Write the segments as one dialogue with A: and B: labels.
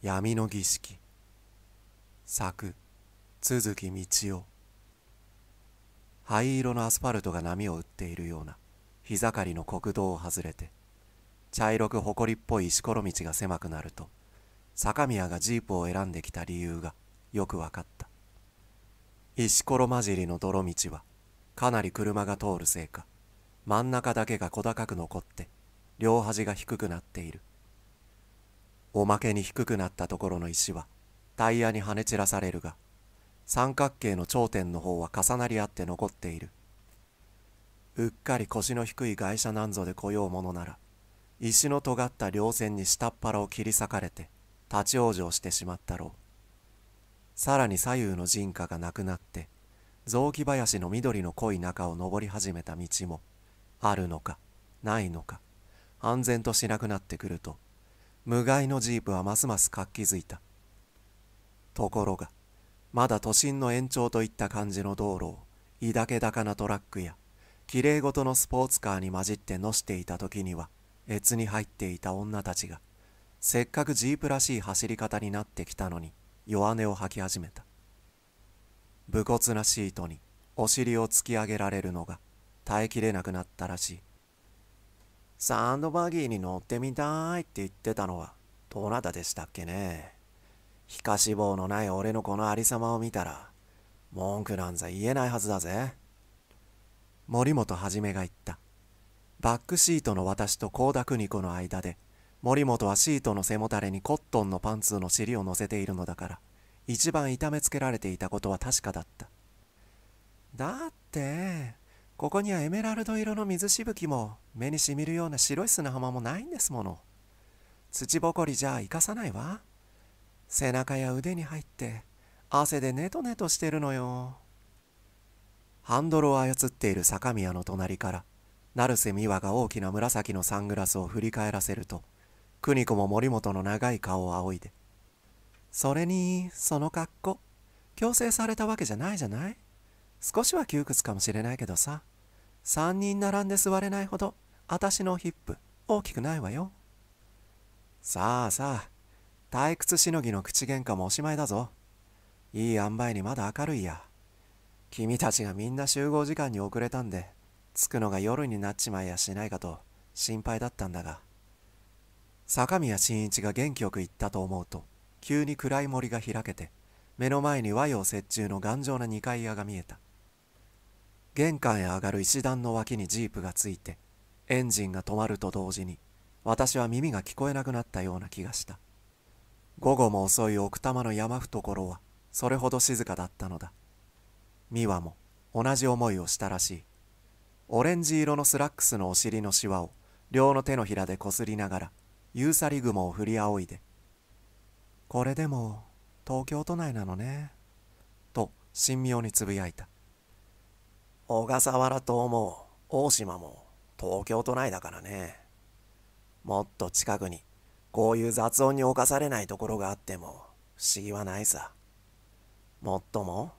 A: 闇の儀式作続き道を灰色のアスファルトが波を打っているような日盛りの国道を外れて茶色く埃っぽい石ころ道が狭くなると坂宮がジープを選んできた理由がよく分かった石ころ混じりの泥道はかなり車が通るせいか真ん中だけが小高く残って両端が低くなっているおまけに低くなったところの石はタイヤに跳ね散らされるが三角形の頂点の方は重なり合って残っているうっかり腰の低い外車なんぞで来ようものなら石の尖った稜線に下っ腹を切り裂かれて立ち往生してしまったろうさらに左右の人家がなくなって雑木林の緑の濃い中を登り始めた道もあるのかないのか安全としなくなってくると無害のジープはますます活気づいたところがまだ都心の延長といった感じの道路をいだけ高なトラックやきれいごとのスポーツカーに混じってのしていた時には越に入っていた女たちがせっかくジープらしい走り方になってきたのに弱音を吐き始めた武骨なシートにお尻を突き上げられるのが耐えきれなくなったらしいサンドバギーに乗ってみたいって言ってたのは、どなたでしたっけね。皮下脂肪のない俺のこのありさまを見たら、文句なんざ言えないはずだぜ。森本はじめが言った。バックシートの私と高田邦子の間で、森本はシートの背もたれにコットンのパンツの尻を乗せているのだから、一番痛めつけられていたことは確かだった。だって、ここにはエメラルド色の水しぶきも目にしみるような白い砂浜もないんですもの土ぼこりじゃ生かさないわ背中や腕に入って汗でネトネトしてるのよハンドルを操っている坂宮の隣から成瀬美和が大きな紫のサングラスを振り返らせると邦子も森本の長い顔を仰いでそれにその格好強制されたわけじゃないじゃない少しは窮屈かもしれないけどさ3人並んで座れないほど私のヒップ大きくないわよさあさあ退屈しのぎの口喧嘩もおしまいだぞいい塩梅にまだ明るいや君たちがみんな集合時間に遅れたんで着くのが夜になっちまいやしないかと心配だったんだが坂宮真一が元気よく言ったと思うと急に暗い森が開けて目の前に和洋折衷の頑丈な二階屋が見えた玄関へ上がる石段の脇にジープがついてエンジンが止まると同時に私は耳が聞こえなくなったような気がした午後も遅い奥多摩の山懐はそれほど静かだったのだ美和も同じ思いをしたらしいオレンジ色のスラックスのお尻のシワを両の手のひらでこすりながらユーサリ雲を振り仰いで「これでも東京都内なのね」と神妙につぶやいた小笠原島も大島も東京都内だからね。もっと近くにこういう雑音に侵されないところがあっても不思議はないさ。もっとも、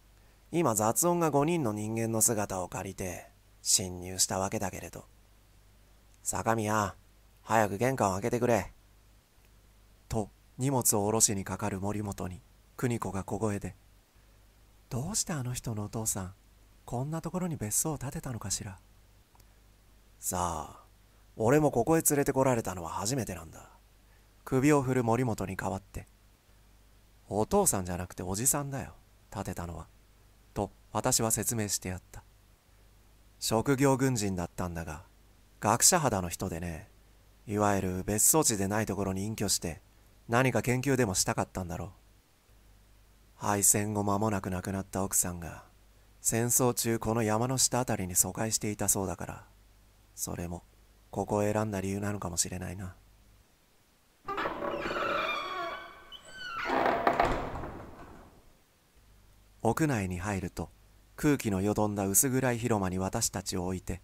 A: 今雑音が5人の人間の姿を借りて侵入したわけだけれど。坂宮、早く玄関を開けてくれ。と、荷物を下ろしにかかる森本に、邦子が小声で。どうしてあの人のお父さん、こんなところに別荘を建てたのかしらさあ俺もここへ連れてこられたのは初めてなんだ首を振る森本に代わってお父さんじゃなくておじさんだよ建てたのはと私は説明してやった職業軍人だったんだが学者肌の人でねいわゆる別荘地でないところに隠居して何か研究でもしたかったんだろう敗戦後間もなく亡くなった奥さんが戦争中この山の下あたりに疎開していたそうだから、それも、ここを選んだ理由なのかもしれないな。屋内に入ると、空気のよどんだ薄暗い広間に私たちを置いて、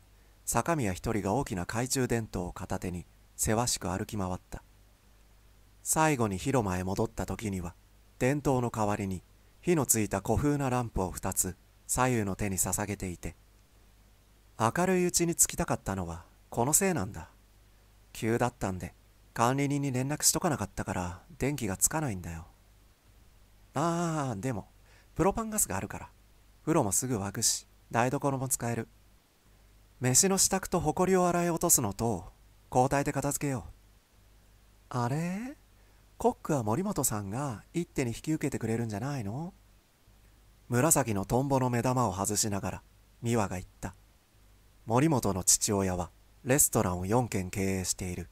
A: 坂宮一人が大きな懐中電灯を片手に、せわしく歩き回った。最後に広間へ戻った時には、電灯の代わりに火のついた古風なランプを2つ左右の手に捧げていて明るいうちに着きたかったのはこのせいなんだ急だったんで管理人に連絡しとかなかったから電気がつかないんだよああでもプロパンガスがあるから風呂もすぐ沸くし台所も使える飯の支度と埃を洗い落とすのと交代で片付けようあれコックは森本さんが一手に引き受けてくれるんじゃないの紫のトンボの目玉を外しながら美和が言った森本の父親はレストランを4軒経営している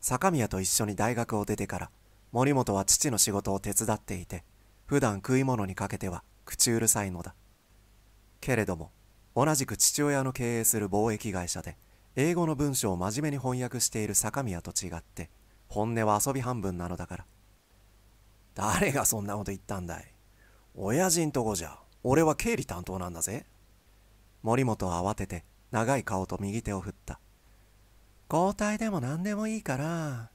A: 坂宮と一緒に大学を出てから森本は父の仕事を手伝っていて普段食い物にかけては口うるさいのだけれども同じく父親の経営する貿易会社で英語の文章を真面目に翻訳している坂宮と違って本音は遊び半分なのだから誰がそんなこと言ったんだい親父んとこじゃ俺は経理担当なんだぜ森本は慌てて長い顔と右手を振った交代でも何でもいいから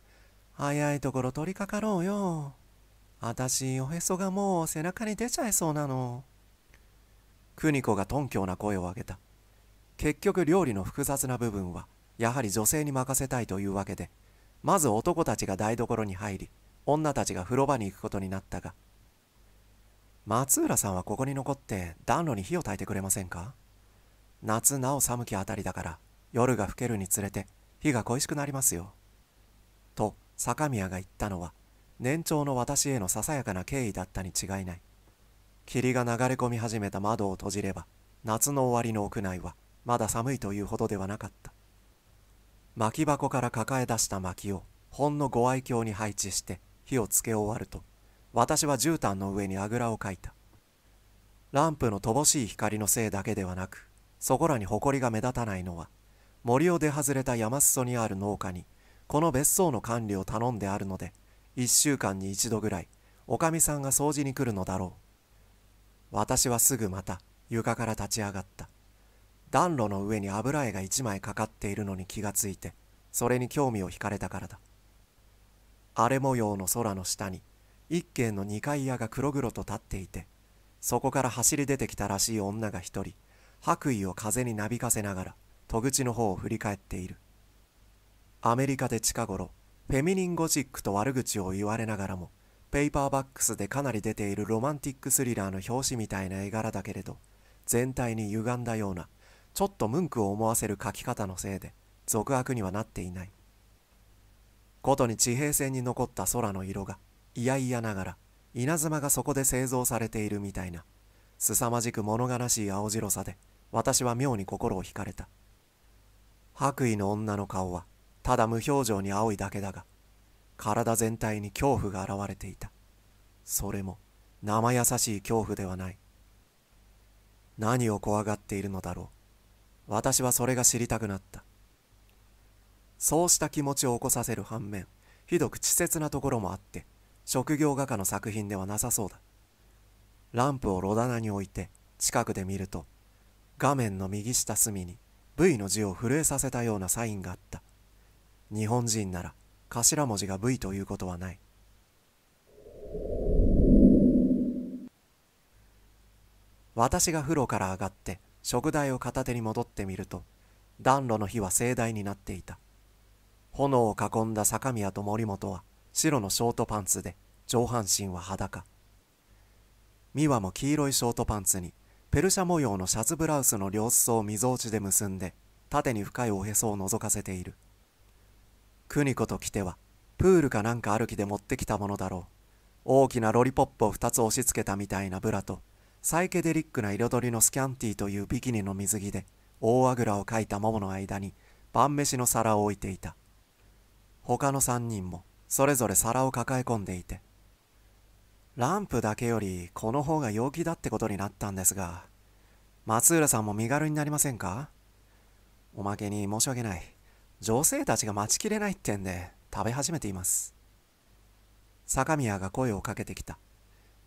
A: 早いところ取りかかろうよ私おへそがもう背中に出ちゃいそうなの邦子が頓強な声を上げた結局料理の複雑な部分はやはり女性に任せたいというわけでまず男たちが台所に入り女たちが風呂場に行くことになったが松浦さんはここに残って暖炉に火を焚いてくれませんか夏なお寒きあたりだから夜が更けるにつれて火が恋しくなりますよ。と坂宮が言ったのは年長の私へのささやかな敬意だったに違いない。霧が流れ込み始めた窓を閉じれば夏の終わりの屋内はまだ寒いというほどではなかった。薪箱から抱え出した薪をほんのご愛嬌に配置して火をつけ終わると私は絨毯の上にあぐらをかいたランプの乏しい光のせいだけではなくそこらに埃が目立たないのは森を出外れた山裾にある農家にこの別荘の管理を頼んであるので1週間に1度ぐらいおかみさんが掃除に来るのだろう私はすぐまた床から立ち上がった暖炉の上に油絵が1枚かかっているのに気がついてそれに興味を惹かれたからだ荒れ模様の空の下に一軒の二階屋が黒々と立っていてそこから走り出てきたらしい女が一人白衣を風になびかせながら戸口の方を振り返っているアメリカで近頃フェミニンゴシックと悪口を言われながらもペーパーバックスでかなり出ているロマンティックスリラーの表紙みたいな絵柄だけれど全体に歪んだようなちょっと文句を思わせる書き方のせいで俗悪にはなっていないことに地平線に残った空の色がいやいやながら稲妻がそこで製造されているみたいな凄まじく物悲しい青白さで私は妙に心を惹かれた白衣の女の顔はただ無表情に青いだけだが体全体に恐怖が現れていたそれも生優しい恐怖ではない何を怖がっているのだろう私はそれが知りたくなったそうした気持ちを起こさせる反面ひどく稚拙なところもあって職業画家の作品ではなさそうだランプを炉棚に置いて近くで見ると画面の右下隅に V の字を震えさせたようなサインがあった日本人なら頭文字が V ということはない私が風呂から上がって食材を片手に戻ってみると暖炉の火は盛大になっていた炎を囲んだ坂宮と森本は白のショートパンツで上半身は裸美和も黄色いショートパンツにペルシャ模様のシャツブラウスの両裾をみぞおちで結んで縦に深いおへそを覗かせているニコと来てはプールかなんか歩きで持ってきたものだろう大きなロリポップを2つ押し付けたみたいなブラとサイケデリックな彩りのスキャンティーというビキニの水着で大あぐらをかいた桃の間に晩飯の皿を置いていた他の3人もそれぞれ皿を抱え込んでいてランプだけよりこの方が陽気だってことになったんですが松浦さんも身軽になりませんかおまけに申し訳ない女性たちが待ちきれないってんで食べ始めています坂宮が声をかけてきた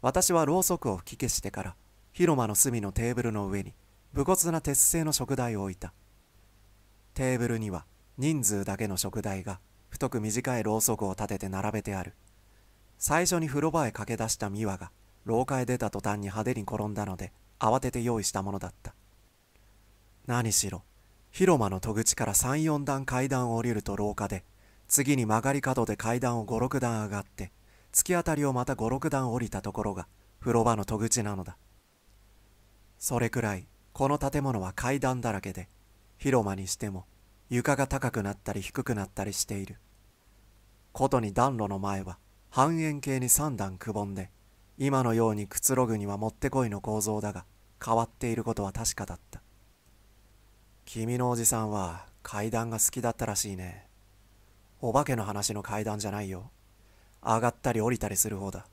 A: 私はろうそくを吹き消してから広間の隅のテーブルの上に武骨な鉄製の食台を置いたテーブルには人数だけの食台が太く短いろうそくを立てて並べてある。最初に風呂場へ駆け出した美和が、廊下へ出た途端に派手に転んだので、慌てて用意したものだった。何しろ、広間の戸口から3、4段階段を降りると廊下で、次に曲がり角で階段を5、6段上がって、突き当たりをまた5、6段降りたところが、風呂場の戸口なのだ。それくらい、この建物は階段だらけで、広間にしても、床が高くなったり低くなったりしている。ことに暖炉の前は半円形に三段くぼんで今のようにくつろぐにはもってこいの構造だが変わっていることは確かだった君のおじさんは階段が好きだったらしいねお化けの話の階段じゃないよ上がったり降りたりする方だ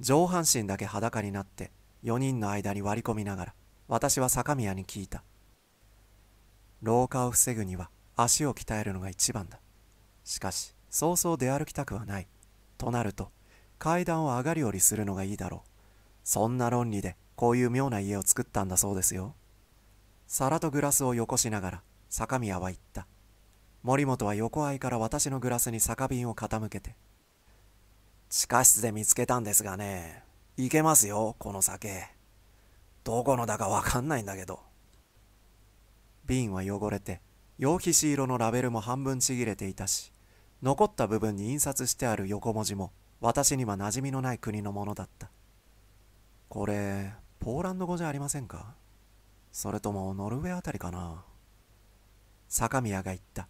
A: 上半身だけ裸になって4人の間に割り込みながら私は坂宮に聞いた老化を防ぐには足を鍛えるのが一番だしかしそうそう出歩きたくはないとなると階段を上がり下りするのがいいだろうそんな論理でこういう妙な家を作ったんだそうですよ皿とグラスをよこしながら坂宮は言った森本は横合いから私のグラスに酒瓶を傾けて地下室で見つけたんですがねいけますよこの酒どこのだかわかんないんだけど瓶は汚れて羊皮紙色のラベルも半分ちぎれていたし残った部分に印刷してある横文字も私には馴染みのない国のものだったこれポーランド語じゃありませんかそれともノルウェーあたりかな坂宮が言った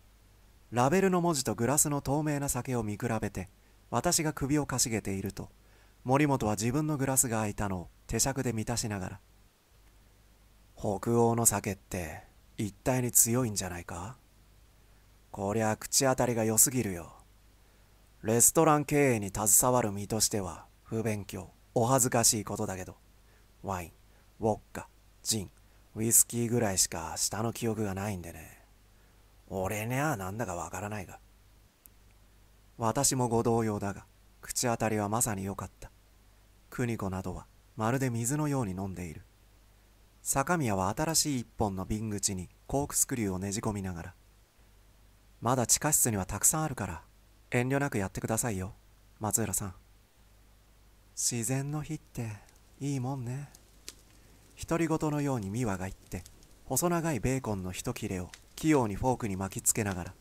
A: ラベルの文字とグラスの透明な酒を見比べて私が首をかしげていると森本は自分のグラスが空いたのを手酌で満たしながら北欧の酒って一体に強いんじゃないかこりゃ口当たりが良すぎるよ。レストラン経営に携わる身としては不勉強、お恥ずかしいことだけど、ワイン、ウォッカ、ジン、ウイスキーぐらいしか下の記憶がないんでね。俺にゃなんだかわからないが。私もご同様だが、口当たりはまさに良かった。ニ子などはまるで水のように飲んでいる。坂宮は新しい一本の瓶口にコークスクリューをねじ込みながらまだ地下室にはたくさんあるから遠慮なくやってくださいよ松浦さん自然の日っていいもんね独り言のように美和が言って細長いベーコンの一切れを器用にフォークに巻きつけながら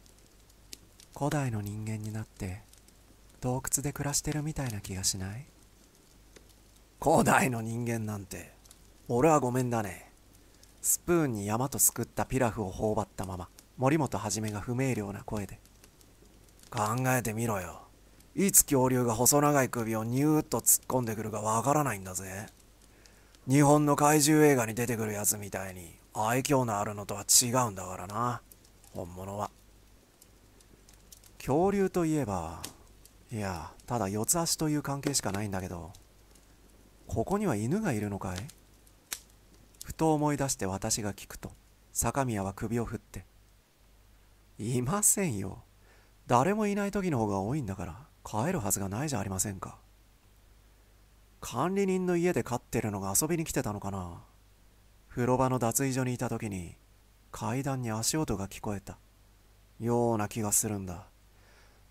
A: 古代の人間になって洞窟で暮らしてるみたいな気がしない古代の人間なんて俺はごめんだねスプーンに山とすくったピラフを頬張ったまま森本はじめが不明瞭な声で考えてみろよいつ恐竜が細長い首をニューッと突っ込んでくるかわからないんだぜ日本の怪獣映画に出てくるやつみたいに愛嬌のあるのとは違うんだからな本物は恐竜といえばいやただ四つ足という関係しかないんだけどここには犬がいるのかいふと思い出して私が聞くと坂宮は首を振っていませんよ誰もいない時の方が多いんだから帰るはずがないじゃありませんか管理人の家で飼ってるのが遊びに来てたのかな風呂場の脱衣所にいた時に階段に足音が聞こえたような気がするんだ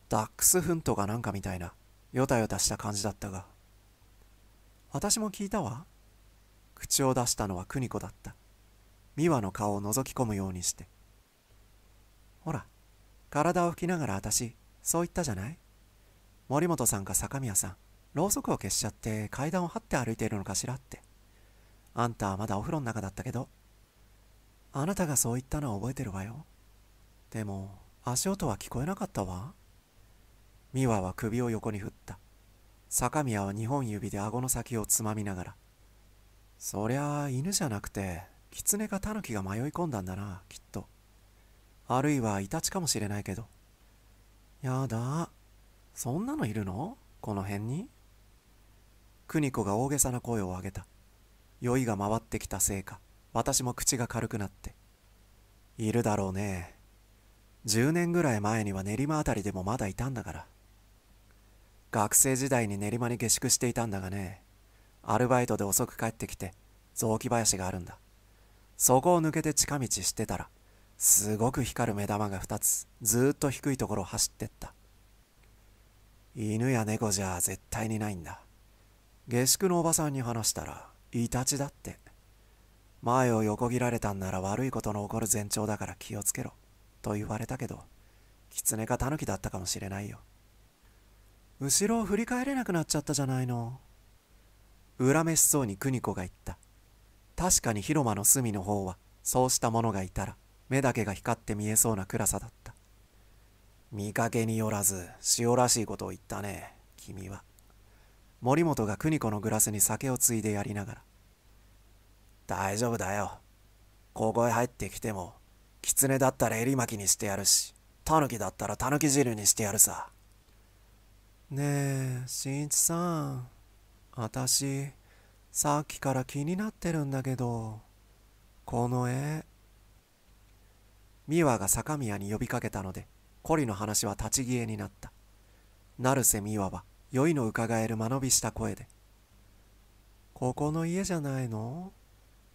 A: ダックスフントかなんかみたいなヨタヨタした感じだったが私も聞いたわ口を出したのは邦子だった美和の顔を覗き込むようにして体を拭きながら私そう言ったじゃない森本さんか坂宮さんろうそくを消しちゃって階段を張って歩いているのかしらってあんたはまだお風呂の中だったけどあなたがそう言ったのは覚えてるわよでも足音は聞こえなかったわ美和は首を横に振った坂宮は2本指で顎の先をつまみながらそりゃあ犬じゃなくて狐かタヌキが迷い込んだんだなきっとあるいはイタチかもしれないけど。やだ。そんなのいるのこの辺に邦子が大げさな声を上げた。酔いが回ってきたせいか、私も口が軽くなって。いるだろうね。10年ぐらい前には練馬辺りでもまだいたんだから。学生時代に練馬に下宿していたんだがね、アルバイトで遅く帰ってきて、雑木林があるんだ。そこを抜けて近道してたら、すごく光る目玉が2つずっと低いところを走ってった犬や猫じゃ絶対にないんだ下宿のおばさんに話したらイタチだって前を横切られたんなら悪いことの起こる前兆だから気をつけろと言われたけどキツネかタヌキだったかもしれないよ後ろを振り返れなくなっちゃったじゃないの恨めしそうに邦子が言った確かに広間の隅の方はそうした者がいたら目だけが光って見えそうな暗さだった見かけによらず塩らしいことを言ったね君は森本が邦子のグラスに酒をついでやりながら大丈夫だよここへ入ってきても狐だったら襟巻きにしてやるし狸だったら狸汁にしてやるさねえ新一さん私さっきから気になってるんだけどこの絵美和が坂宮に呼びかけたので、コリの話は立ち消えになった。成瀬美和は、酔いの伺える間延びした声で、ここの家じゃないの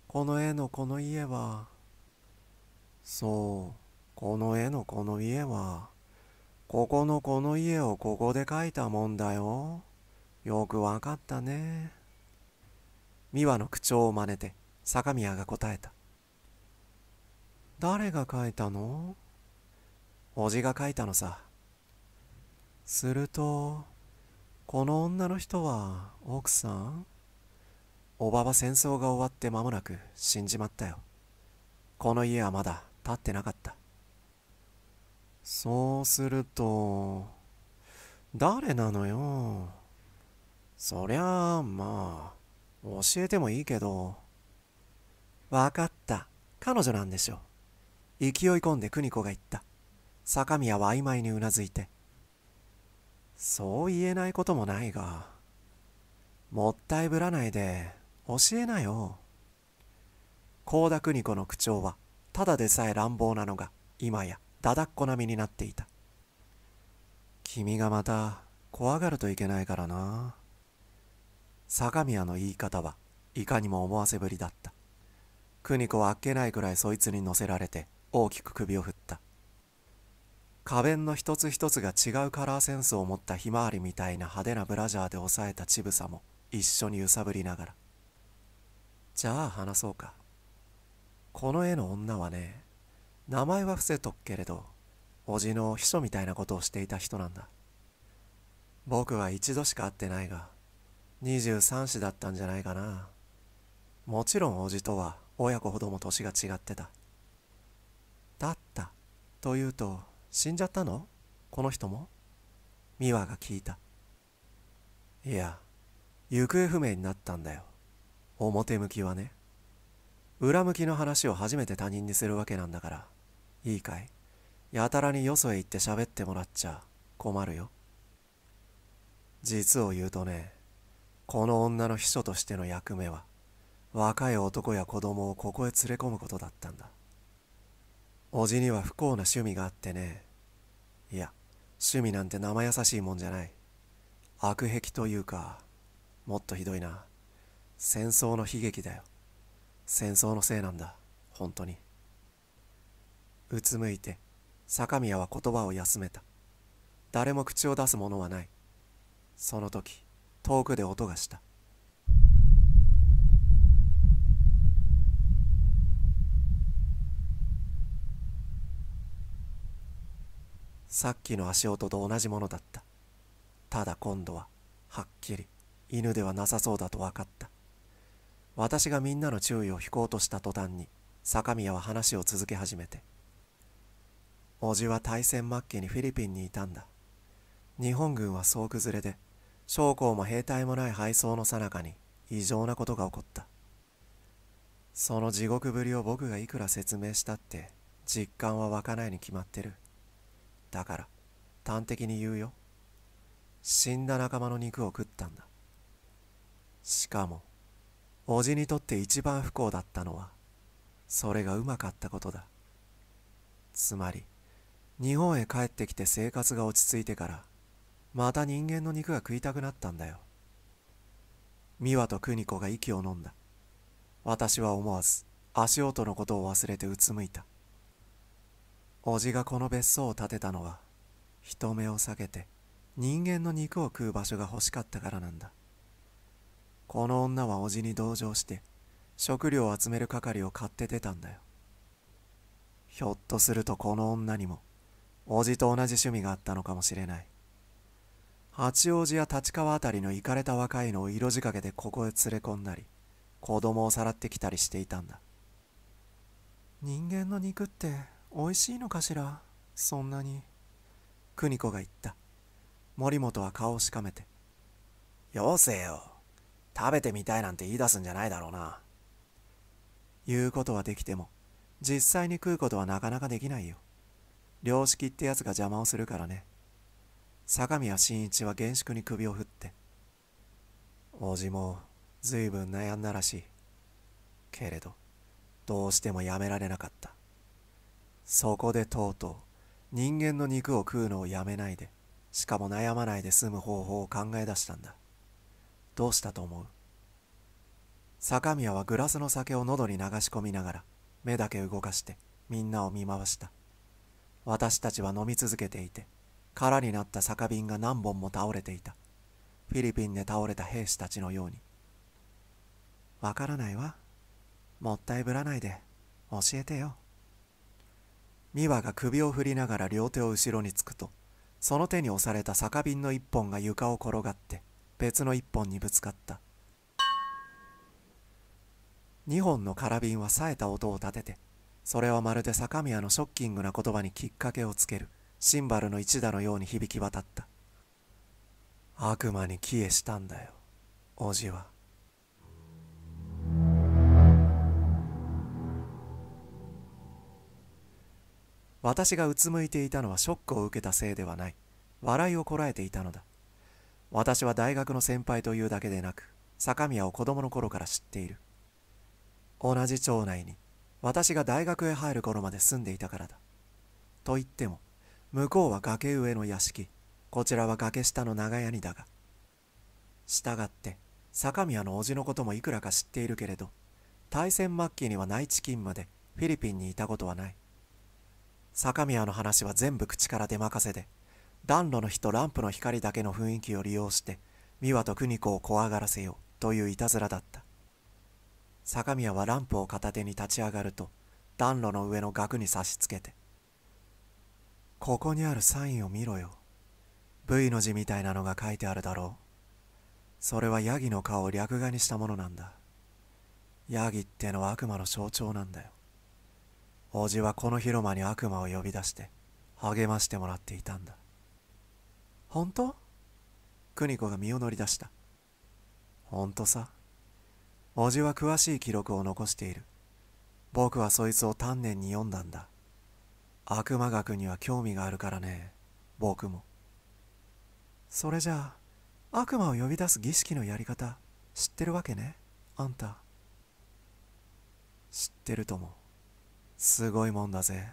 A: この絵のこの家は。そう、この絵のこの家は、ここのこの家をここで描いたもんだよ。よくわかったね。美和の口調を真似て、坂宮が答えた。誰が書いたのおじが書いたのさ。すると、この女の人は奥さんおばは戦争が終わって間もなく死んじまったよ。この家はまだ建ってなかった。そうすると、誰なのよ。そりゃあ、まあ、教えてもいいけど。わかった。彼女なんでしょ。勢い込んで邦子が言った。坂宮は曖昧にうなずいて。そう言えないこともないが、もったいぶらないで教えなよ。高田邦子の口調は、ただでさえ乱暴なのが、今やだだっこ並みになっていた。君がまた怖がるといけないからな。坂宮の言い方はいかにも思わせぶりだった。邦子はあっけないくらいそいつに乗せられて大きく首を振った花弁の一つ一つが違うカラーセンスを持ったひまわりみたいな派手なブラジャーで抑えた乳房も一緒に揺さぶりながらじゃあ話そうかこの絵の女はね名前は伏せとくけれど叔父の秘書みたいなことをしていた人なんだ僕は一度しか会ってないが23子だったんじゃないかなもちろん叔父とは親子ほども年が違ってただったと言うと死んじゃったのこの人も美和が聞いたいや行方不明になったんだよ表向きはね裏向きの話を初めて他人にするわけなんだからいいかいやたらによそへ行って喋ってもらっちゃ困るよ実を言うとねこの女の秘書としての役目は若い男や子供をここへ連れ込むことだったんだおじには不幸な趣味があってね。いや、趣味なんて生優しいもんじゃない。悪癖というか、もっとひどいな。戦争の悲劇だよ。戦争のせいなんだ、本当に。うつむいて、坂宮は言葉を休めた。誰も口を出すものはない。その時、遠くで音がした。さっきの足音と同じものだったただ今度ははっきり犬ではなさそうだと分かった私がみんなの注意を引こうとした途端に坂宮は話を続け始めて叔父は大戦末期にフィリピンにいたんだ日本軍は総崩れで将校も兵隊もない敗走のさなかに異常なことが起こったその地獄ぶりを僕がいくら説明したって実感は湧かないに決まってるだから、端的に言うよ。死んだ仲間の肉を食ったんだ。しかも、叔父にとって一番不幸だったのは、それがうまかったことだ。つまり、日本へ帰ってきて生活が落ち着いてから、また人間の肉が食いたくなったんだよ。美和と邦子が息を飲んだ。私は思わず足音のことを忘れてうつむいた。叔父がこの別荘を建てたのは人目を避けて人間の肉を食う場所が欲しかったからなんだこの女は叔父に同情して食料を集める係を買って出たんだよひょっとするとこの女にも叔父と同じ趣味があったのかもしれない八王子や立川辺りの行かれた若いのを色仕掛けでここへ連れ込んだり子供をさらってきたりしていたんだ人間の肉って美味しいのかしらそんなに邦子が言った森本は顔をしかめてよせよ食べてみたいなんて言い出すんじゃないだろうな言うことはできても実際に食うことはなかなかできないよ良識ってやつが邪魔をするからね坂宮真一は厳粛に首を振って叔父も随分悩んだらしいけれどどうしてもやめられなかったそこでとうとう人間の肉を食うのをやめないでしかも悩まないで済む方法を考え出したんだどうしたと思う坂宮はグラスの酒を喉に流し込みながら目だけ動かしてみんなを見回した私たちは飲み続けていて空になった酒瓶が何本も倒れていたフィリピンで倒れた兵士たちのようにわからないわもったいぶらないで教えてよ美和が首を振りながら両手を後ろにつくとその手に押された酒瓶の一本が床を転がって別の一本にぶつかった二本の空瓶は冴えた音を立ててそれはまるで坂宮のショッキングな言葉にきっかけをつけるシンバルの一打のように響き渡った悪魔に帰依したんだよおじは。私がうつむいていたのはショックを受けたせいではない笑いをこらえていたのだ私は大学の先輩というだけでなく坂宮を子供の頃から知っている同じ町内に私が大学へ入る頃まで住んでいたからだと言っても向こうは崖上の屋敷こちらは崖下の長屋にだが従って坂宮の叔父のこともいくらか知っているけれど大戦末期には内地勤務でフィリピンにいたことはない坂宮の話は全部口から出任せで暖炉の火とランプの光だけの雰囲気を利用して美和と邦子を怖がらせようといういたずらだった坂宮はランプを片手に立ち上がると暖炉の上の額に差しつけて「ここにあるサインを見ろよ V の字みたいなのが書いてあるだろうそれはヤギの顔を略画にしたものなんだヤギってのは悪魔の象徴なんだよ叔父はこの広間に悪魔を呼び出して励ましてもらっていたんだ本当邦子が身を乗り出した本当さ叔父は詳しい記録を残している僕はそいつを丹念に読んだんだ悪魔学には興味があるからね僕もそれじゃあ悪魔を呼び出す儀式のやり方知ってるわけねあんた知ってるとも。すごいもんだぜ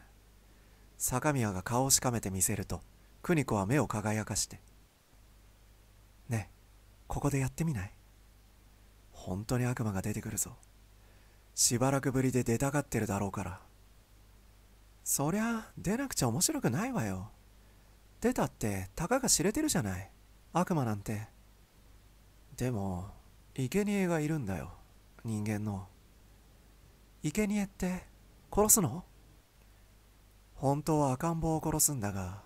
A: 坂宮が顔をしかめてみせると邦子は目を輝かして「ねえここでやってみない本当に悪魔が出てくるぞしばらくぶりで出たがってるだろうからそりゃ出なくちゃ面白くないわよ出たってたかが知れてるじゃない悪魔なんてでも生贄がいるんだよ人間の生贄って殺すの本当は赤ん坊を殺すんだが、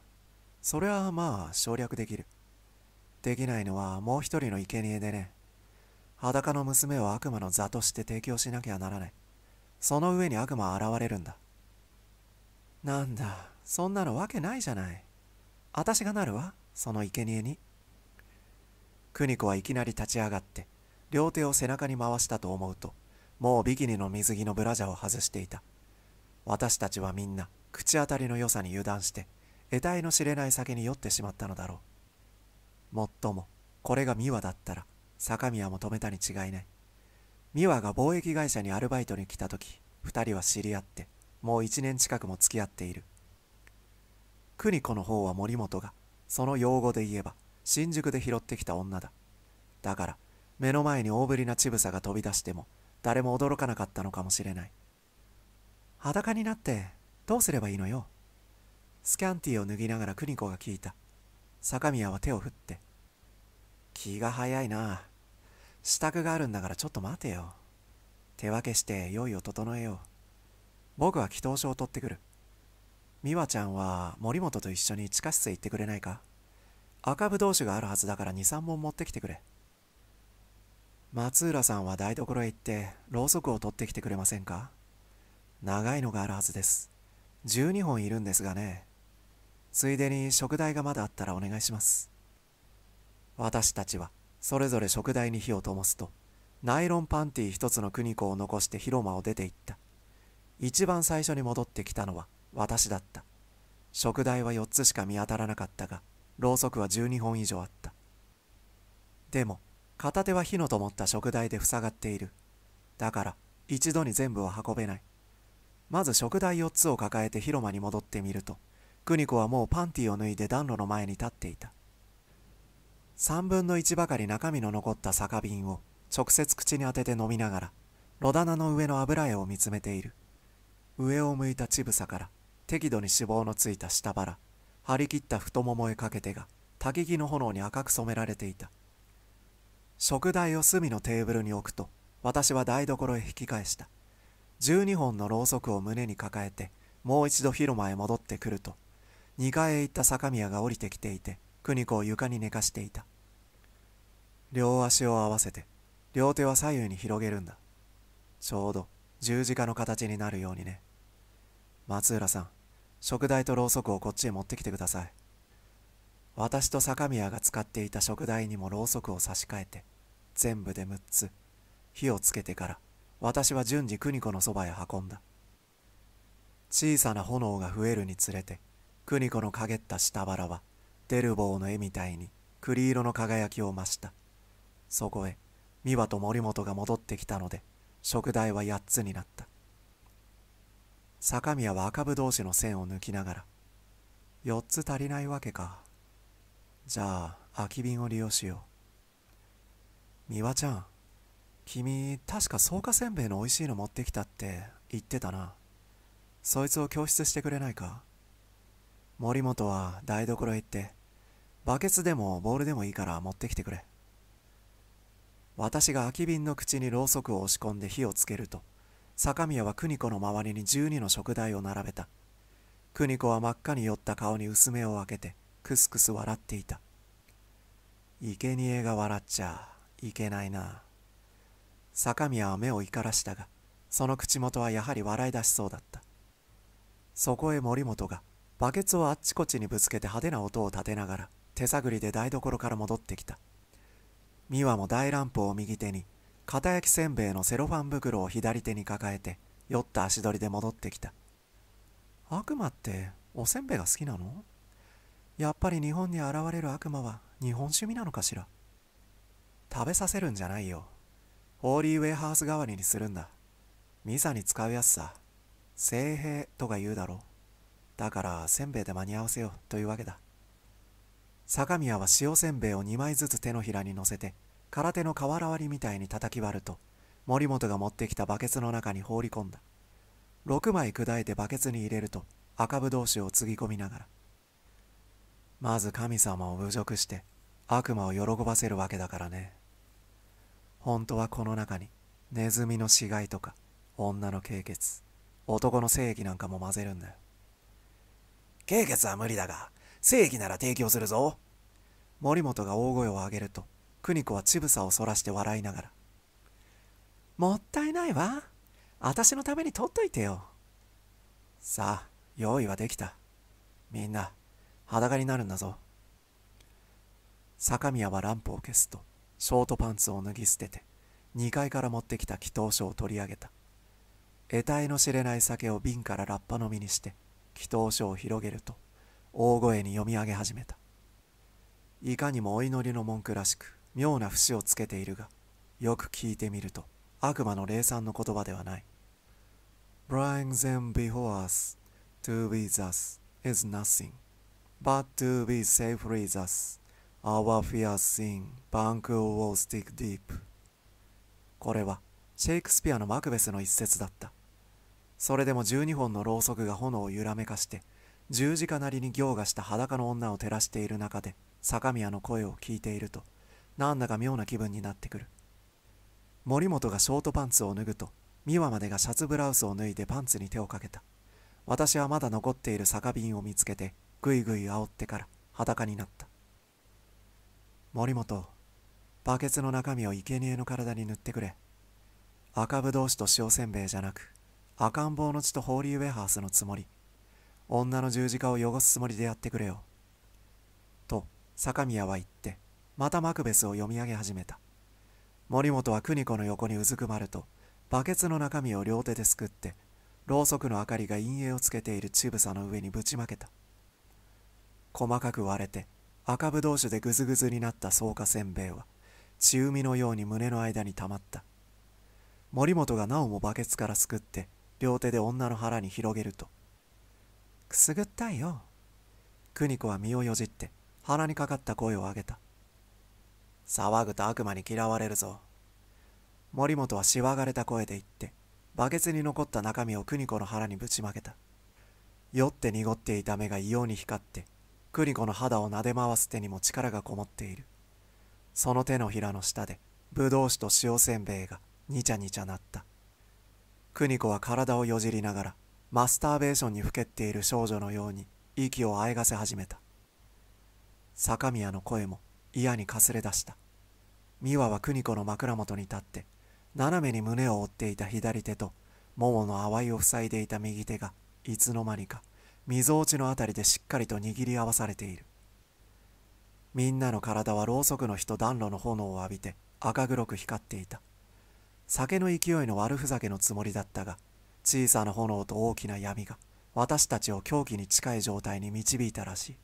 A: それはまあ省略できる。できないのはもう一人の生贄でね。裸の娘を悪魔の座として提供しなきゃならない。その上に悪魔は現れるんだ。なんだ、そんなのわけないじゃない。私がなるわ、その生贄に。邦子はいきなり立ち上がって、両手を背中に回したと思うと、もうビキニの水着のブラジャーを外していた。私たちはみんな口当たりの良さに油断して得体の知れない酒に酔ってしまったのだろうもっともこれが美和だったら坂宮も止めたに違いない美和が貿易会社にアルバイトに来た時2人は知り合ってもう1年近くも付き合っている邦子の方は森本がその用語で言えば新宿で拾ってきた女だだから目の前に大ぶりな乳房が飛び出しても誰も驚かなかったのかもしれない裸になってどうすればいいのよスキャンティーを脱ぎながら邦子が聞いた坂宮は手を振って気が早いな支度があるんだからちょっと待てよ手分けして用意を整えよう僕は祈祷書を取ってくる美和ちゃんは森本と一緒に地下室へ行ってくれないか赤ぶどう酒があるはずだから23本持ってきてくれ松浦さんは台所へ行ってろうそくを取ってきてくれませんか長いのがあるはずです12本いるんですがねついでに食材がまだあったらお願いします私たちはそれぞれ食材に火を灯すとナイロンパンティ一つの国子を残して広間を出て行った一番最初に戻ってきたのは私だった食材は4つしか見当たらなかったがろうそくは12本以上あったでも片手は火の灯った食材で塞がっているだから一度に全部は運べないまず食材4つを抱えて広間に戻ってみると邦子はもうパンティを脱いで暖炉の前に立っていた3分の1ばかり中身の残った酒瓶を直接口に当てて飲みながら炉棚の上の油絵を見つめている上を向いた乳房から適度に脂肪のついた下腹張り切った太ももへかけてが焚き木の炎に赤く染められていた食材を隅のテーブルに置くと私は台所へ引き返した12本のろうそくを胸に抱えてもう一度広間へ戻ってくると2階へ行った坂宮が降りてきていて邦子を床に寝かしていた両足を合わせて両手は左右に広げるんだちょうど十字架の形になるようにね松浦さん食台とろうそくをこっちへ持ってきてください私と坂宮が使っていた食台にもろうそくを差し替えて全部で6つ火をつけてから私は順次邦子のそばへ運んだ小さな炎が増えるにつれて邦子の陰った下腹はデルボーの絵みたいに栗色の輝きを増したそこへ美和と森本が戻ってきたので食代は8つになった坂宮は赤ぶ同士の線を抜きながら4つ足りないわけかじゃあ空き瓶を利用しよう美和ちゃん君確か草加せんべいの美味しいの持ってきたって言ってたなそいつを教室してくれないか森本は台所へ行ってバケツでもボールでもいいから持ってきてくれ私が空き瓶の口にろうそくを押し込んで火をつけると坂宮は邦子の周りに12の食材を並べた邦子は真っ赤に酔った顔に薄目を開けてクスクス笑っていた生贄が笑っちゃいけないな坂宮は目を怒らしたがその口元はやはり笑い出しそうだったそこへ森本がバケツをあっちこっちにぶつけて派手な音を立てながら手探りで台所から戻ってきた美和も大乱歩を右手に片焼きせんべいのセロファン袋を左手に抱えて酔った足取りで戻ってきた悪魔っておせんべいが好きなのやっぱり日本に現れる悪魔は日本趣味なのかしら食べさせるんじゃないよホーリーウェイハース代わりにするんだ。ミサに使うやつさ。聖兵とか言うだろだから、せんべいで間に合わせようというわけだ。坂宮は塩せんべいを2枚ずつ手のひらに乗せて、空手の瓦割りみたいに叩き割ると、森本が持ってきたバケツの中に放り込んだ。6枚砕いてバケツに入れると、赤ぶどう酒をつぎ込みながら。まず神様を侮辱して、悪魔を喜ばせるわけだからね。本当はこの中にネズミの死骸とか女の経血男の正義なんかも混ぜるんだよ経血は無理だが正義なら提供するぞ森本が大声を上げると邦子は乳房をそらして笑いながらもったいないわ私のために取っといてよさあ用意はできたみんな裸になるんだぞ坂宮はランプを消すとショートパンツを脱ぎ捨てて2階から持ってきた祈祷書を取り上げた得体の知れない酒を瓶からラッパ飲みにして祈祷書を広げると大声に読み上げ始めたいかにもお祈りの文句らしく妙な節をつけているがよく聞いてみると悪魔の霊賛の言葉ではない Bring them before us to be thus is nothing but to be safely thus Our fears in Bank will stick deep これはシェイクスピアのマクベスの一節だったそれでも12本のろうそくが炎を揺らめかして十字架なりに行がした裸の女を照らしている中で坂宮の声を聞いているとなんだか妙な気分になってくる森本がショートパンツを脱ぐと美和までがシャツブラウスを脱いでパンツに手をかけた私はまだ残っている酒瓶を見つけてぐいぐい煽ってから裸になった森本バケツの中身を生贄の体に塗ってくれ赤ぶどう酒と塩せんべいじゃなく赤ん坊の血とホーリーウェハースのつもり女の十字架を汚すつもりでやってくれよと坂宮は言ってまたマクベスを読み上げ始めた森本は邦子の横にうずくまるとバケツの中身を両手ですくってろうそくの明かりが陰影をつけている乳房の上にぶちまけた細かく割れて赤ぶどう酒でぐずぐずになった草加せんべいは血海のように胸の間にたまった森本がなおもバケツからすくって両手で女の腹に広げると「くすぐったいよ」邦子は身をよじって腹にかかった声を上げた騒ぐと悪魔に嫌われるぞ森本はしわがれた声で言ってバケツに残った中身を邦子の腹にぶちまけた酔って濁っていた目が異様に光って邦子の肌を撫で回す手にも力がこもっているその手のひらの下でぶどう酒と塩せんべいがにちゃにちゃなった邦子は体をよじりながらマスターベーションにふけっている少女のように息をあえがせ始めた坂宮の声も嫌にかすれ出した美和は邦子の枕元に立って斜めに胸を折っていた左手と腿の淡いを塞いでいた右手がいつの間にかみぞおちの辺りでしっかりと握り合わされているみんなの体はろうそくの火と暖炉の炎を浴びて赤黒く光っていた酒の勢いの悪ふざけのつもりだったが小さな炎と大きな闇が私たちを狂気に近い状態に導いたらしい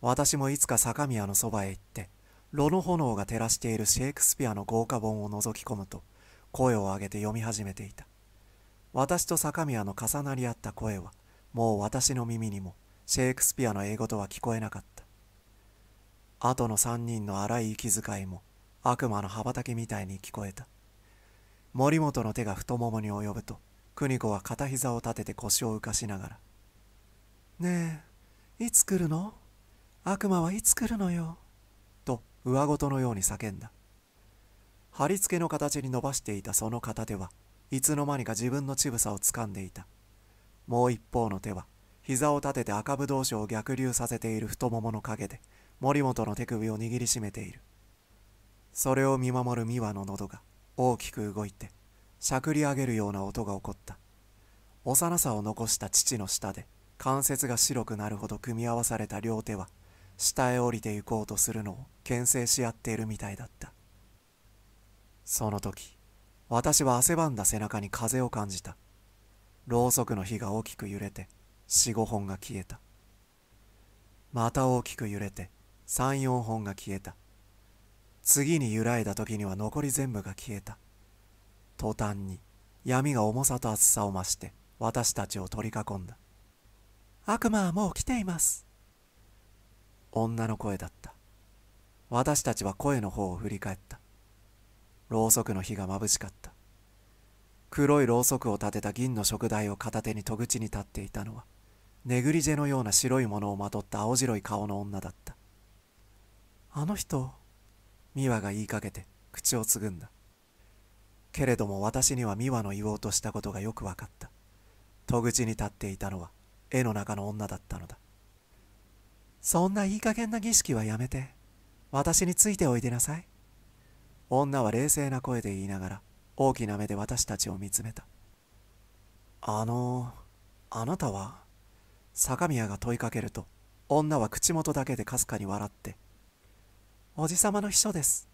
A: 私もいつか坂宮のそばへ行って炉の炎が照らしているシェイクスピアの豪華本を覗き込むと声を上げて読み始めていた私と坂宮の重なり合った声は「もう私の耳にもシェイクスピアの英語とは聞こえなかった後の3人の荒い息遣いも悪魔の羽ばたきみたいに聞こえた森本の手が太ももに及ぶと邦子は片膝を立てて腰を浮かしながら「ねえいつ来るの悪魔はいつ来るのよ」と上ごとのように叫んだ貼り付けの形に伸ばしていたその片手はいつの間にか自分の乳房を掴んでいたもう一方の手は膝を立てて赤ぶどう酒を逆流させている太ももの陰で森本の手首を握りしめているそれを見守る美和の喉が大きく動いてしゃくり上げるような音が起こった幼さを残した父の下で関節が白くなるほど組み合わされた両手は下へ降りて行こうとするのを牽制し合っているみたいだったその時私は汗ばんだ背中に風を感じたろうそくの火が大きく揺れて四五本が消えたまた大きく揺れて三四本が消えた次に揺らいだ時には残り全部が消えた途端に闇が重さと厚さを増して私たちを取り囲んだ悪魔はもう来ています女の声だった私たちは声の方を振り返ったろうそくの火がまぶしかった黒いろうそくを立てた銀の食台を片手に戸口に立っていたのはネグリジェのような白いものをまとった青白い顔の女だったあの人美和が言いかけて口をつぐんだけれども私には美和の言おうとしたことがよく分かった戸口に立っていたのは絵の中の女だったのだそんないい加減な儀式はやめて私についておいでなさい女は冷静な声で言いながら大きな目で私たちを見つめたあのあなたは坂宮が問いかけると女は口元だけでかすかに笑って「おじさまの秘書です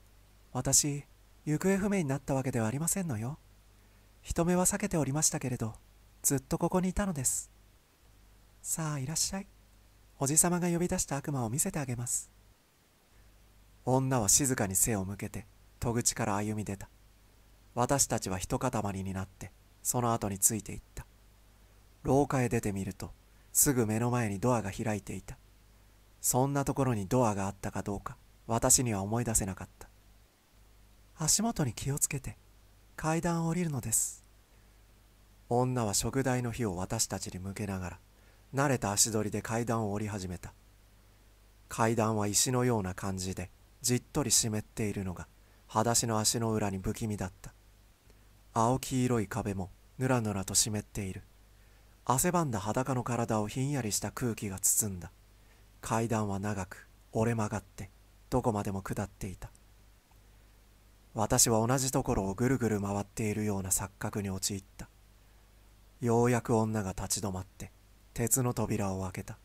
A: 私行方不明になったわけではありませんのよ人目は避けておりましたけれどずっとここにいたのですさあいらっしゃいおじさまが呼び出した悪魔を見せてあげます女は静かに背を向けて戸口から歩み出た私たちは一塊になってその後についていった廊下へ出てみるとすぐ目の前にドアが開いていたそんなところにドアがあったかどうか私には思い出せなかった足元に気をつけて階段を降りるのです女は食台の火を私たちに向けながら慣れた足取りで階段を降り始めた階段は石のような感じでじっとり湿っているのが裸足の足の裏に不気味だった青黄色い壁もぬらぬらと湿っている汗ばんだ裸の体をひんやりした空気が包んだ階段は長く折れ曲がってどこまでも下っていた私は同じところをぐるぐる回っているような錯覚に陥ったようやく女が立ち止まって鉄の扉を開けた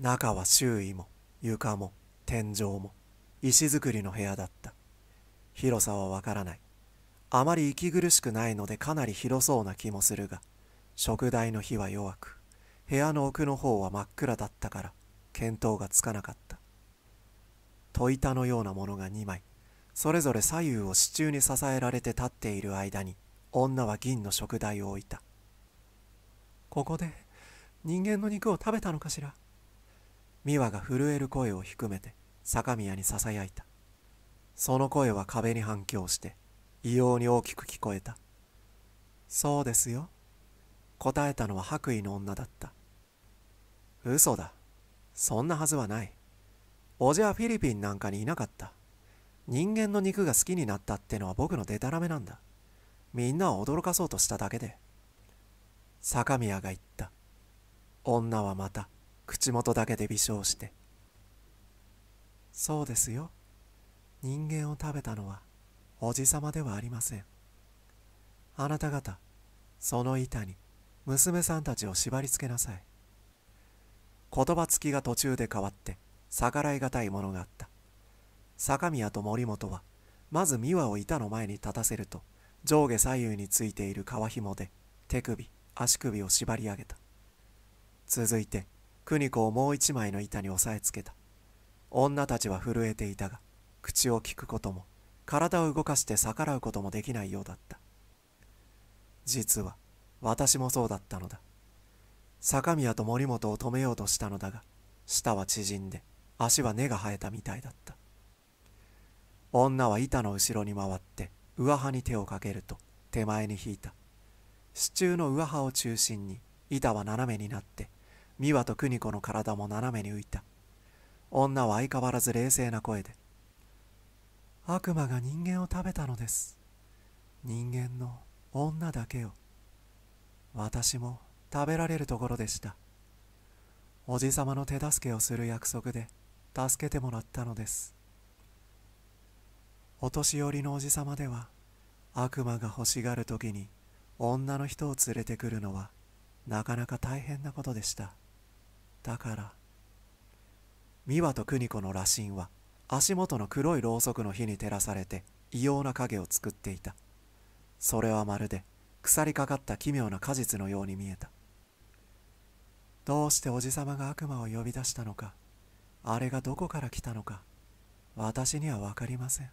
A: 中は周囲も床も天井も石造りの部屋だった広さはわからないあまり息苦しくないのでかなり広そうな気もするが食台の火は弱く部屋の奥の方は真っ暗だったから見当がつかなかった戸板のようなものが2枚それぞれ左右を支柱に支えられて立っている間に女は銀の食台を置いたここで人間の肉を食べたのかしら美和が震える声を低めて坂宮に囁いたその声は壁に反響して異様に大きく聞こえたそうですよ答えたのは白衣の女だった嘘だそんなはずはないおじはフィリピンなんかにいなかった人間の肉が好きになったってのは僕のデタラメなんだみんなを驚かそうとしただけで坂宮が言った女はまた口元だけで微笑して「そうですよ人間を食べたのはおじさまではありませんあなた方その板に娘さんたちを縛りつけなさい」言葉付きが途中で変わって逆らいがたいものがあった坂宮と森本はまず美和を板の前に立たせると上下左右についている革紐で手首足首を縛り上げた続いて邦子をもう一枚の板に押さえつけた女たちは震えていたが口を利くことも体を動かして逆らうこともできないようだった実は私もそうだったのだ坂宮と森本を止めようとしたのだが舌は縮んで足は根が生えたみたいだった女は板の後ろに回って上刃に手をかけると手前に引いた支柱の上刃を中心に板は斜めになって美和と邦子の体も斜めに浮いた女は相変わらず冷静な声で「悪魔が人間を食べたのです人間の女だけを私も食べられるところでしたおじさまの手助けをする約束で助けてもらったのですお年寄りのおじさまでは悪魔が欲しがる時に女の人を連れてくるのはなかなか大変なことでした。だから美和と邦子の羅針は足元の黒いろうそくの火に照らされて異様な影を作っていたそれはまるで腐りかかった奇妙な果実のように見えたどうしておじさまが悪魔を呼び出したのかあれがどこから来たのか私には分かりません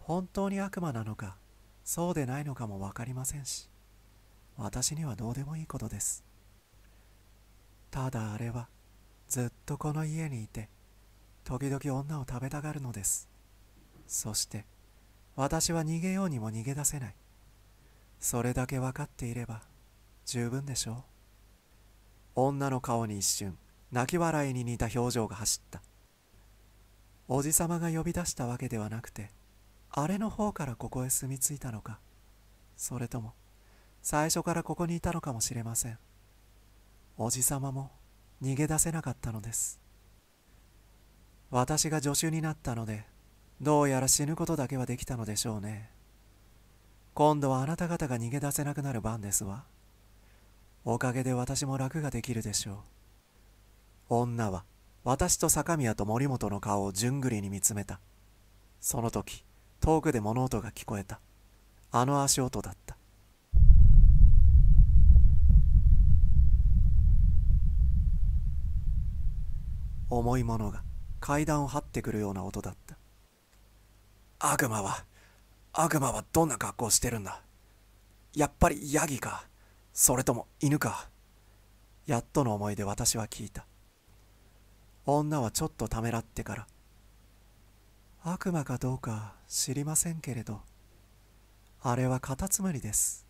A: 本当に悪魔なのかそうでないのかも分かりませんし私にはどうでもいいことですただあれはずっとこの家にいて時々女を食べたがるのですそして私は逃げようにも逃げ出せないそれだけ分かっていれば十分でしょう女の顔に一瞬泣き笑いに似た表情が走ったおじさまが呼び出したわけではなくてあれの方からここへ住み着いたのかそれとも最初からここにいたのかもしれませんおじさまも逃げ出せなかったのです私が助手になったのでどうやら死ぬことだけはできたのでしょうね今度はあなた方が逃げ出せなくなる番ですわおかげで私も楽ができるでしょう女は私と坂宮と森本の顔をじゅんぐりに見つめたその時遠くで物音が聞こえたあの足音だった重いものが階段を張ってくるような音だった悪魔は悪魔はどんな格好してるんだやっぱりヤギかそれとも犬かやっとの思いで私は聞いた女はちょっとためらってから悪魔かどうか知りませんけれどあれはカタツムリです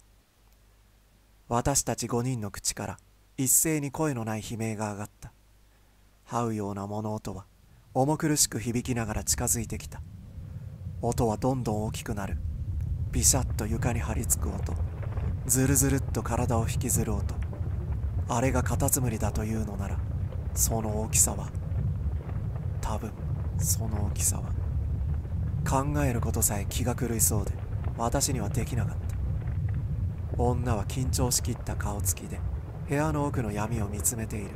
A: 私たち5人の口から一斉に声のない悲鳴が上がった這うような物音は重苦しく響きながら近づいてきた音はどんどん大きくなるビシャッと床に張り付く音ズルズルっと体を引きずる音あれがカタツムリだというのならその大きさは多分その大きさは考えることさえ気が狂いそうで私にはできなかった女は緊張しきった顔つきで部屋の奥の闇を見つめている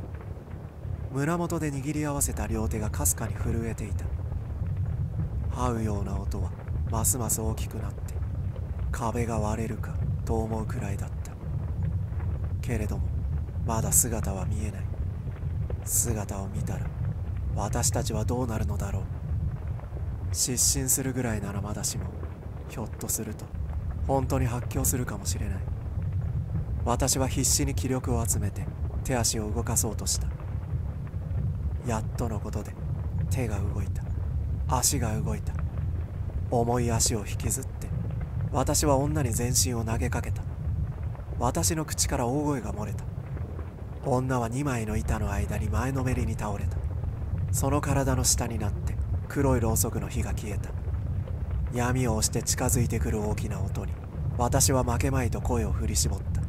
A: 胸元で握り合わせた両手がかすかに震えていた這うような音はますます大きくなって壁が割れるかと思うくらいだったけれどもまだ姿は見えない姿を見たら私たちはどうなるのだろう失神するぐらいならまだしもひょっとすると本当に発狂するかもしれない私は必死に気力を集めて手足を動かそうとしたやっとのことで手が動いた足が動いた重い足を引きずって私は女に全身を投げかけた私の口から大声が漏れた女は2枚の板の間に前のめりに倒れたその体の下になって黒いろうそくの火が消えた闇を押して近づいてくる大きな音に私は負けまいと声を振り絞った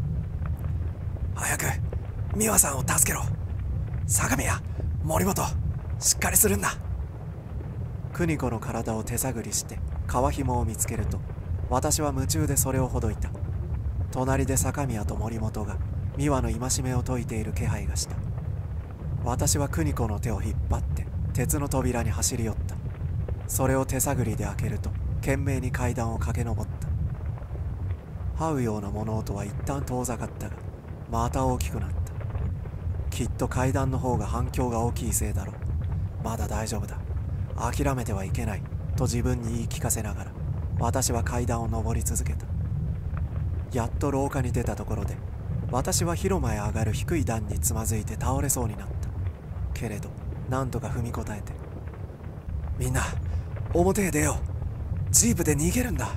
A: 早く美和さんを助けろ相模屋森本しっかりするんだ邦子の体を手探りして革紐を見つけると私は夢中でそれをほどいた隣で坂宮と森本が美和の戒めを解いている気配がした私は邦子の手を引っ張って鉄の扉に走り寄ったそれを手探りで開けると懸命に階段を駆け上った這うような物音は一旦遠ざかったがまた大きくなったきっと階段の方が反響が大きいせいだろうまだ大丈夫だ諦めてはいけないと自分に言い聞かせながら私は階段を上り続けたやっと廊下に出たところで私は広間へ上がる低い段につまずいて倒れそうになったけれど何とか踏みこたえてみんな表へ出ようジープで逃げるんだ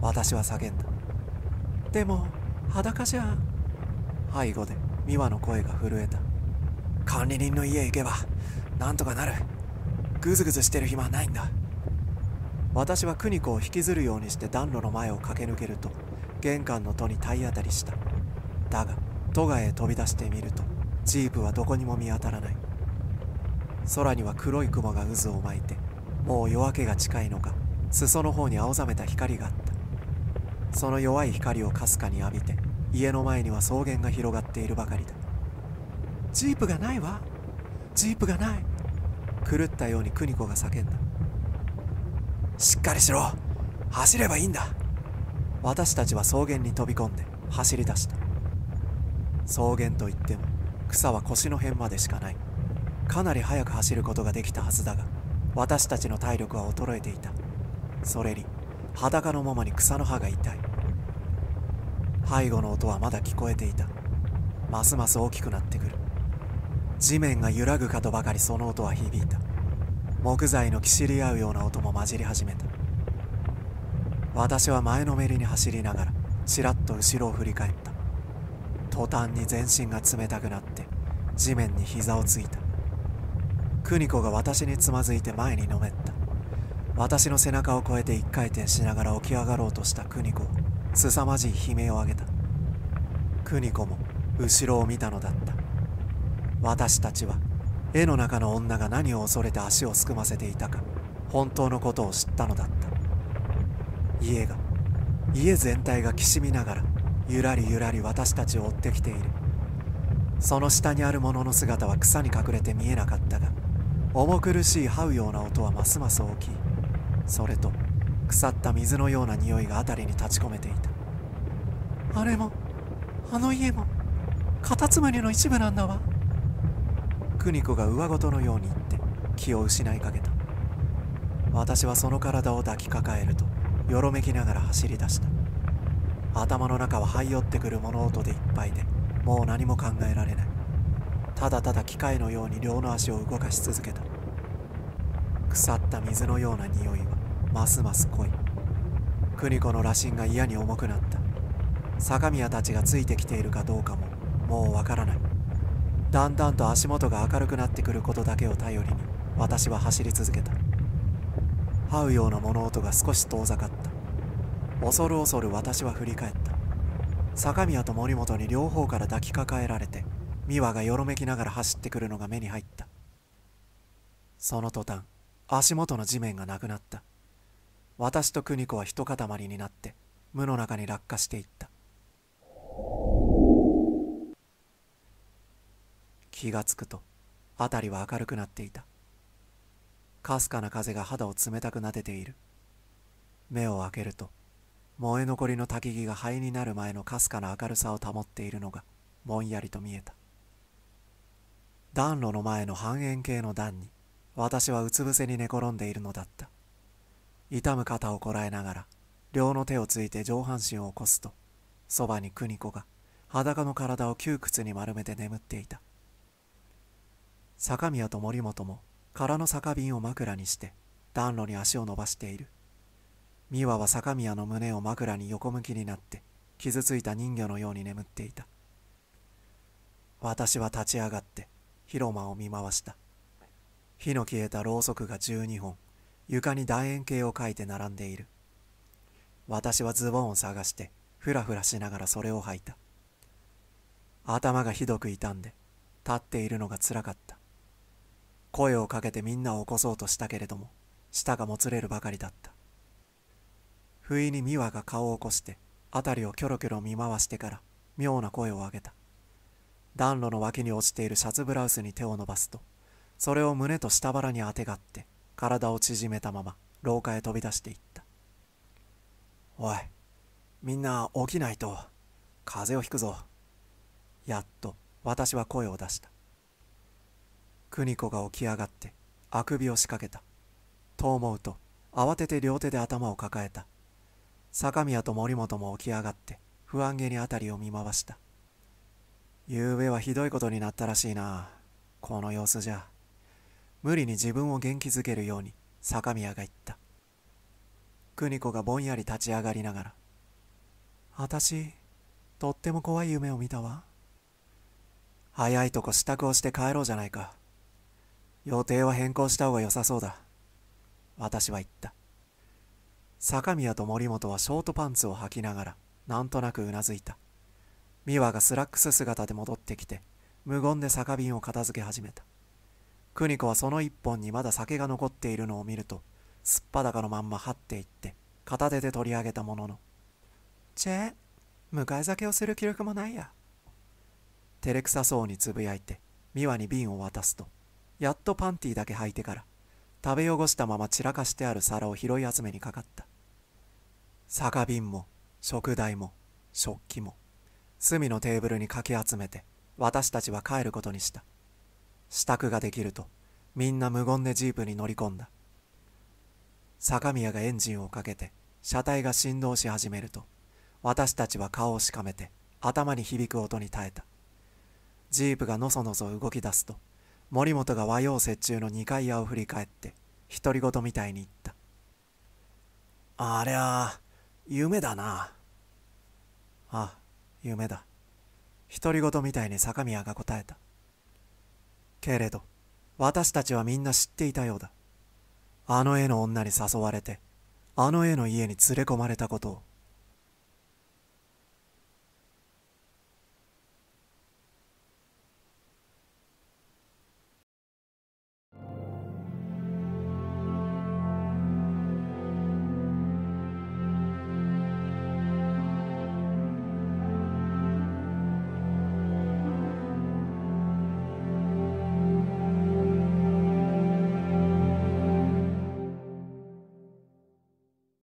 A: 私は叫んだでも裸じゃ背後で美和の声が震えた管理人の家へ行けばなんとかなるグズグズしてる暇はないんだ私は邦子を引きずるようにして暖炉の前を駆け抜けると玄関の戸に体当たりしただが戸外へ飛び出してみるとジープはどこにも見当たらない空には黒い雲が渦を巻いてもう夜明けが近いのか裾の方に青ざめた光があったその弱い光をかすかに浴びて家の前には草原が広がっているばかりだジープがないわジープがない狂ったようにニ子が叫んだしっかりしろ走ればいいんだ私たちは草原に飛び込んで走り出した草原といっても草は腰の辺までしかないかなり速く走ることができたはずだが私たちの体力は衰えていたそれに裸のままに草の葉が痛い背後の音はまだ聞こえていたますます大きくなってくる地面が揺らぐかとばかりその音は響いた木材のきしり合うような音も混じり始めた私は前のめりに走りながらちらっと後ろを振り返った途端に全身が冷たくなって地面に膝をついた邦子が私につまずいて前にのめった私の背中を越えて一回転しながら起き上がろうとした邦子凄まじい悲鳴を上げた邦子も後ろを見たのだった私たちは絵の中の女が何を恐れて足をすくませていたか本当のことを知ったのだった家が家全体がきしみながらゆらりゆらり私たちを追ってきているその下にあるものの姿は草に隠れて見えなかったが重苦しい這うような音はますます大きいそれと腐った水のような匂いが辺りに立ち込めていたあれもあの家もカタツムリの一部なんだわ邦子が上ごとのように言って気を失いかけた私はその体を抱きかかえるとよろめきながら走り出した頭の中は這い寄ってくる物音でいっぱいでもう何も考えられないただただ機械のように両の足を動かし続けた腐った水のような匂いはますます濃い邦子の羅針が嫌に重くなった坂宮たちがついてきているかどうかももうわからないだんだんと足元が明るくなってくることだけを頼りに私は走り続けた這うような物音が少し遠ざかった恐る恐る私は振り返った坂宮と森本に両方から抱きかかえられて美和がよろめきながら走ってくるのが目に入ったその途端足元の地面がなくなった私と邦子は一塊になって無の中に落下していった気がつくと辺りは明るくなっていたかすかな風が肌を冷たくなでている目を開けると燃え残りの焚き木が灰になる前のかすかな明るさを保っているのがぼんやりと見えた暖炉の前の半円形の段に私はうつ伏せに寝転んでいるのだった痛む肩をこらえながら両の手をついて上半身を起こすとそばに邦子が裸の体を窮屈に丸めて眠っていた坂宮と森本も空の酒瓶を枕にして暖炉に足を伸ばしている美和は坂宮の胸を枕に横向きになって傷ついた人魚のように眠っていた私は立ち上がって広間を見回した火の消えたろうそくが12本床に楕円形を描いて並んでいる私はズボンを探してふらふらしながらそれを履いた頭がひどく痛んで立っているのがつらかった声をかけてみんなを起こそうとしたけれども舌がもつれるばかりだった不意に美和が顔を起こして辺りをキョロキョロ見回してから妙な声を上げた暖炉の脇に落ちているシャツブラウスに手を伸ばすとそれを胸と下腹にあてがって体を縮めたまま廊下へ飛び出していったおいみんな起きないと風邪をひくぞやっと私は声を出した邦子が起き上がってあくびを仕掛けたと思うと慌てて両手で頭を抱えた坂宮と森本も起き上がって不安げに辺りを見回したゆうべはひどいことになったらしいなこの様子じゃ無理に自分を元気づけるように坂宮が言った邦子がぼんやり立ち上がりながら「私とっても怖い夢を見たわ早いとこ支度をして帰ろうじゃないか予定は変更した方が良さそうだ私は言った坂宮と森本はショートパンツを履きながらなんとなくうなずいた美和がスラックス姿で戻ってきて無言で酒瓶を片付け始めた邦子はその一本にまだ酒が残っているのを見るとすっぱだかのまんま張っていって片手で取り上げたものの「チェ迎え酒をする気力もないや」照れくさそうにつぶやいて美和に瓶を渡すとやっとパンティだけ履いてから食べ汚したまま散らかしてある皿を拾い集めにかかった酒瓶も食材も食器も隅のテーブルにかき集めて私たちは帰ることにした。支度ができるとみんな無言でジープに乗り込んだ坂宮がエンジンをかけて車体が振動し始めると私たちは顔をしかめて頭に響く音に耐えたジープがのそのそ動き出すと森本が和洋折衷の2階屋を振り返って独り言みたいに言ったありゃ夢だなあ夢だ独り言みたいに坂宮が答えたけれど私たちはみんな知っていたようだあの絵の女に誘われてあの絵の家に連れ込まれたことを